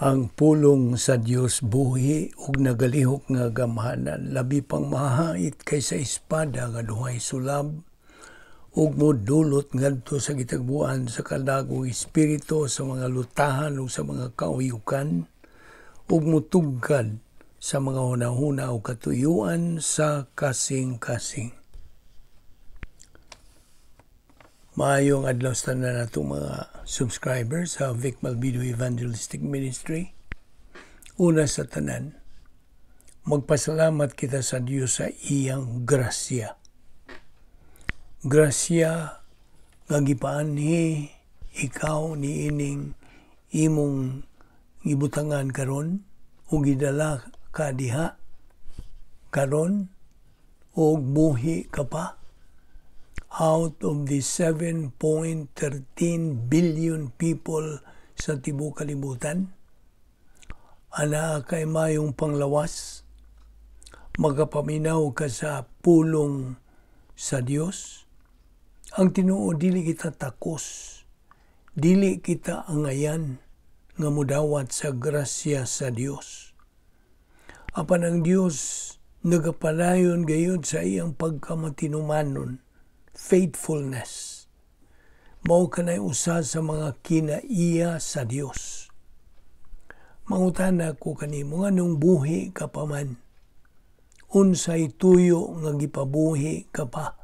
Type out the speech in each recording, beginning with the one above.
ang pulong sa Dios buhi ug nagalihok nga gamhanan labi pang mahait kaysa espada nga duhay sulab ug modulot ngadto sa gitagbuan sa kadagong espiritu sa mga lutahan ug sa mga kauyukan ug mutugkad sa mga hunahuna o katuyuan sa kasing-kasing. Maayong adlaw sa na natong mga subscribers sa Vic Malbido Evangelistic Ministry. Una sa tanan, magpasalamat kita sa Diyos sa iyang grasya. Grasya nga ni ikaw ni ining imong gibutangan karon o gidala ka diha karon o buhi ka pa out of the 7.13 billion people sa tibuok kalibutan? Ana kay mayong panglawas? Magapaminaw ka sa pulong sa Dios? Ang tinuo dili kita takos. Dili kita angayan nga mudawat sa grasya sa Dios. Apan ang Dios nagapalayon gayud sa iyang pagkamatinumanon faithfulness. Mao kanay usa sa mga kinaiya sa Dios. Mangutana ko kanimo nganong buhi ka pa man. Unsay tuyo nga gipabuhi ka pa.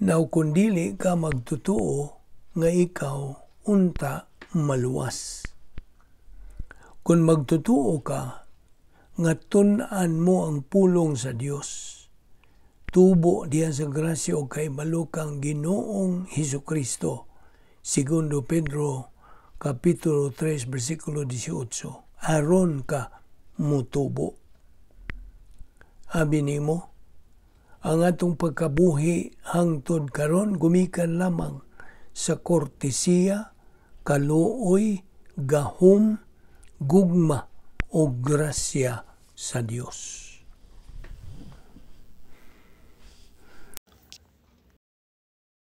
Now kun ka magtutuo nga ikaw unta maluwas. Kung magtutuo ka, nga tunan mo ang pulong sa Dios tubo diya sa grasya kay malukang ginoong Hesus Kristo. Segundo Pedro Kapitulo 3 versikulo 18. Aron ka mutubo. Abi mo, ang atong pagkabuhi hangtod karon gumikan lamang sa kortesiya, kaluoy, gahum, gugma o grasya sa Dios.